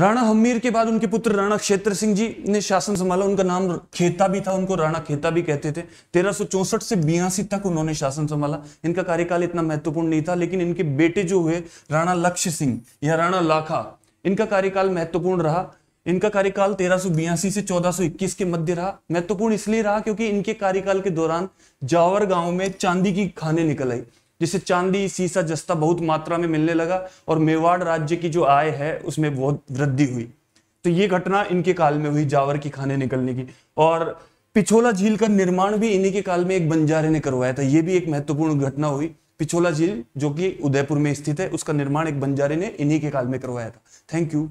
राणा हमीर के बाद उनके पुत्र राणा क्षेत्र सिंह जी ने शासन संभाला उनका नाम खेता भी था उनको राणा खेता भी कहते थे तेरह से बयासी तक उन्होंने शासन संभाला इनका कार्यकाल इतना महत्वपूर्ण नहीं था लेकिन इनके बेटे जो हुए राणा लक्ष्य सिंह या राणा लाखा इनका कार्यकाल महत्वपूर्ण रहा इनका कार्यकाल तेरह से चौदह के मध्य रहा महत्वपूर्ण इसलिए रहा क्योंकि इनके कार्यकाल के दौरान जावर गांव में चांदी की खाने निकल आई जिससे चांदी सीसा जस्ता बहुत मात्रा में मिलने लगा और मेवाड़ राज्य की जो आय है उसमें बहुत वृद्धि हुई तो ये घटना इनके काल में हुई जावर की खाने निकलने की और पिछोला झील का निर्माण भी इन्हीं के काल में एक बंजारे ने करवाया था ये भी एक महत्वपूर्ण घटना हुई पिछोला झील जो कि उदयपुर में स्थित है उसका निर्माण एक बंजारे ने इन्हीं के काल में करवाया था थैंक यू